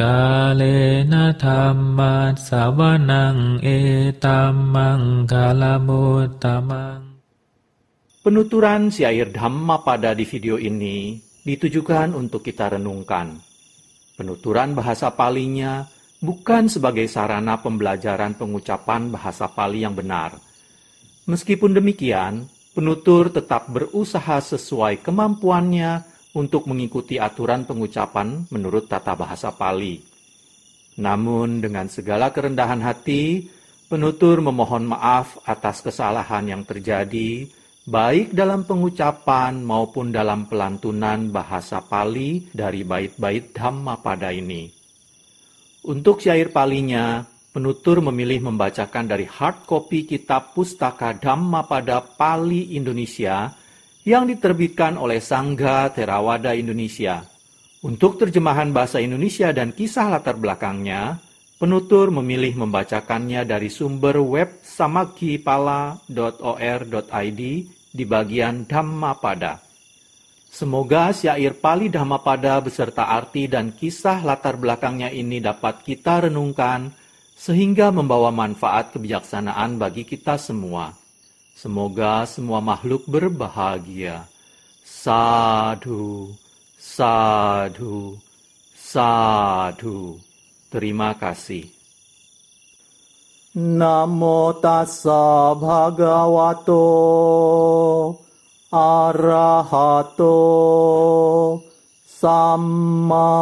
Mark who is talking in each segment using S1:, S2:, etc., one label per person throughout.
S1: E tamang. Penuturan si air Dhamma pada di video ini ditujukan untuk kita renungkan. Penuturan bahasa palinya bukan sebagai sarana pembelajaran pengucapan bahasa Pali yang benar. Meskipun demikian, penutur tetap berusaha sesuai kemampuannya untuk mengikuti aturan pengucapan menurut tata bahasa Pali. Namun dengan segala kerendahan hati, penutur memohon maaf atas kesalahan yang terjadi baik dalam pengucapan maupun dalam pelantunan bahasa Pali dari bait-bait Dhamma pada ini. Untuk syair palinya, penutur memilih membacakan dari hard copy kitab pustaka Dhamma pada Pali Indonesia yang diterbitkan oleh Sangga Terawada Indonesia. Untuk terjemahan bahasa Indonesia dan kisah latar belakangnya, penutur memilih membacakannya dari sumber web samakipala.or.id di bagian Dhammapada. Semoga syair Pali Dhammapada beserta arti dan kisah latar belakangnya ini dapat kita renungkan sehingga membawa manfaat kebijaksanaan bagi kita semua. Semoga semua makhluk berbahagia. Sadhu, sadhu, sadhu. Terima kasih.
S2: Namo tassa bhagavato arahato sama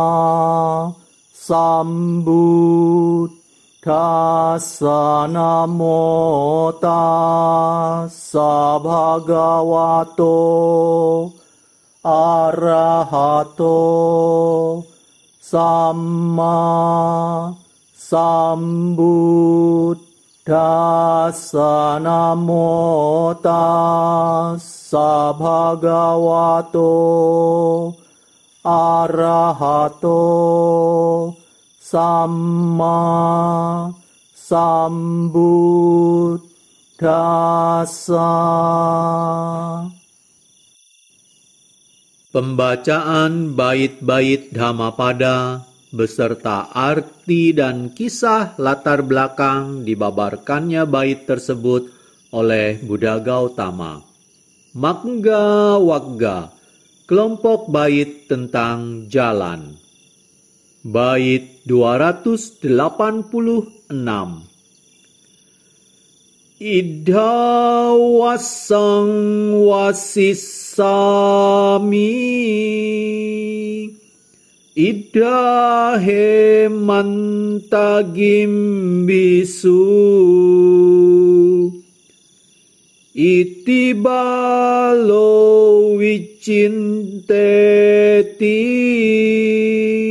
S2: sambut ทัสนโมตัสสะภะคะวะโตอะระหะโตสัมมาสัมบุตทัสนโมตัสสะภะคะวะโตอะระหะโต Sama sambut, Sambuddhasa.
S1: Pembacaan bait-bait Dhammapada beserta arti dan kisah latar belakang dibabarkannya bait tersebut oleh Buddha Gautama. Magga Wagga, kelompok bait tentang jalan. Bait 286 Idha wasang wasisami Idha hemantagim bisu Itibalo wicinteti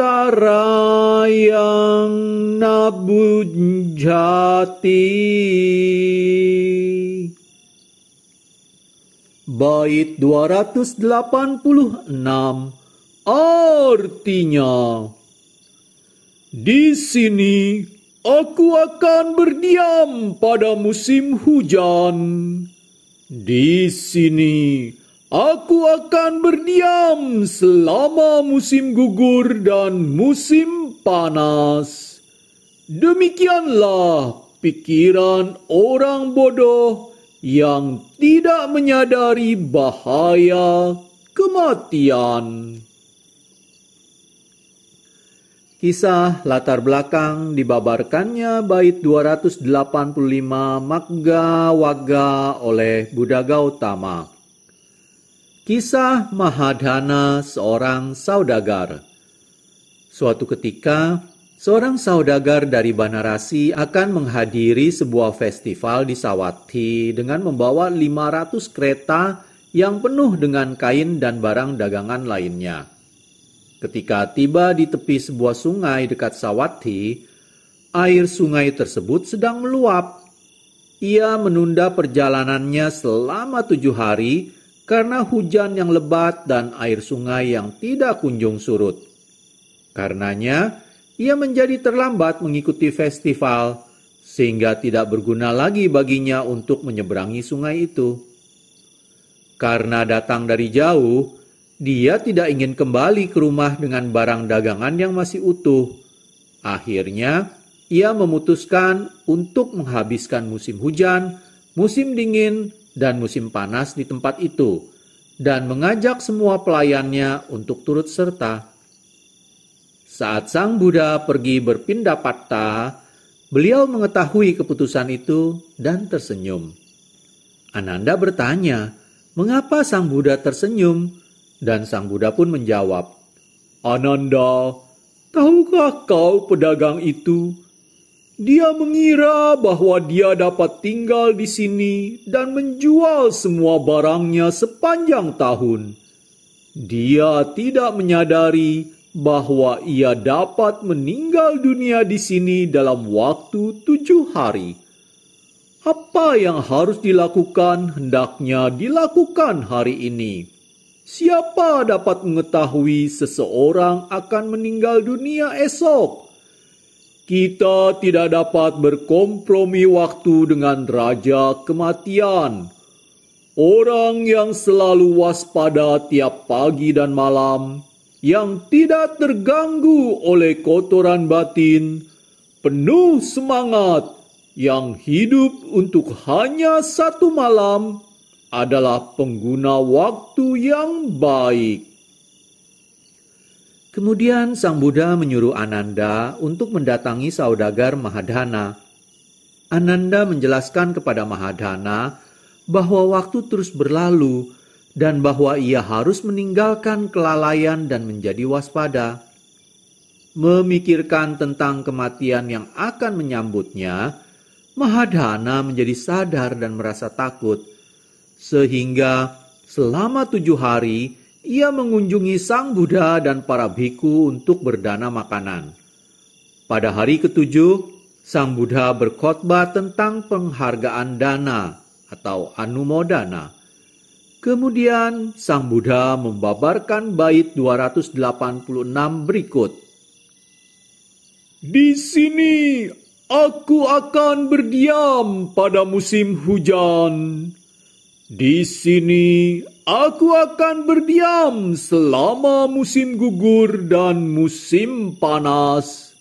S1: antara yang nabut jati. Bait 286 artinya Di sini aku akan berdiam pada musim hujan. Di sini Aku akan berdiam selama musim gugur dan musim panas. Demikianlah pikiran orang bodoh yang tidak menyadari bahaya kematian. Kisah latar belakang dibabarkannya bait 285 Magga Waga oleh Buddha Gautama. Kisah Mahadhana, seorang saudagar. Suatu ketika, seorang saudagar dari Banarasi akan menghadiri sebuah festival di Sawati dengan membawa 500 kereta yang penuh dengan kain dan barang dagangan lainnya. Ketika tiba di tepi sebuah sungai dekat Sawati, air sungai tersebut sedang meluap. Ia menunda perjalanannya selama tujuh hari karena hujan yang lebat dan air sungai yang tidak kunjung surut. Karenanya, ia menjadi terlambat mengikuti festival, sehingga tidak berguna lagi baginya untuk menyeberangi sungai itu. Karena datang dari jauh, dia tidak ingin kembali ke rumah dengan barang dagangan yang masih utuh. Akhirnya, ia memutuskan untuk menghabiskan musim hujan, musim dingin, dan musim panas di tempat itu, dan mengajak semua pelayannya untuk turut serta. Saat Sang Buddha pergi berpindah patah, beliau mengetahui keputusan itu dan tersenyum. Ananda bertanya, mengapa Sang Buddha tersenyum? Dan Sang Buddha pun menjawab, Ananda, tahukah kau pedagang itu? Dia mengira bahwa dia dapat tinggal di sini dan menjual semua barangnya sepanjang tahun. Dia tidak menyadari bahwa ia dapat meninggal dunia di sini dalam waktu tujuh hari. Apa yang harus dilakukan hendaknya dilakukan hari ini. Siapa dapat mengetahui seseorang akan meninggal dunia esok? Kita tidak dapat berkompromi waktu dengan raja kematian. Orang yang selalu waspada tiap pagi dan malam, yang tidak terganggu oleh kotoran batin, penuh semangat, yang hidup untuk hanya satu malam adalah pengguna waktu yang baik. Kemudian Sang Buddha menyuruh Ananda untuk mendatangi saudagar Mahadhana. Ananda menjelaskan kepada Mahadhana bahwa waktu terus berlalu dan bahwa ia harus meninggalkan kelalaian dan menjadi waspada. Memikirkan tentang kematian yang akan menyambutnya, Mahadhana menjadi sadar dan merasa takut, sehingga selama tujuh hari ia mengunjungi Sang Buddha dan para bhikkhu untuk berdana makanan. Pada hari ketujuh, Sang Buddha berkhotbah tentang penghargaan dana atau anumodana. Kemudian Sang Buddha membabarkan bait 286 berikut. Di sini aku akan berdiam pada musim hujan di sini aku akan berdiam selama musim gugur dan musim panas.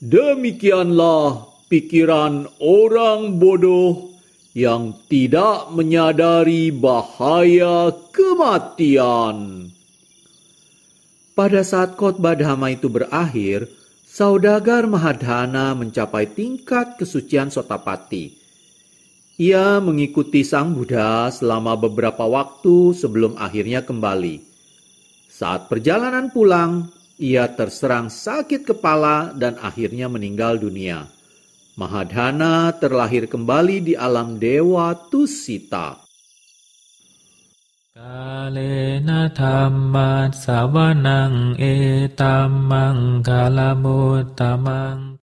S1: Demikianlah pikiran orang bodoh yang tidak menyadari bahaya kematian. Pada saat khotbah dhamma itu berakhir, saudagar Mahadhana mencapai tingkat kesucian sotapati ia mengikuti Sang Buddha selama beberapa waktu sebelum akhirnya kembali. Saat perjalanan pulang, ia terserang sakit kepala dan akhirnya meninggal dunia. Mahadhana terlahir kembali di alam dewa Tusita. Kalena sawanang etamang kalamutamang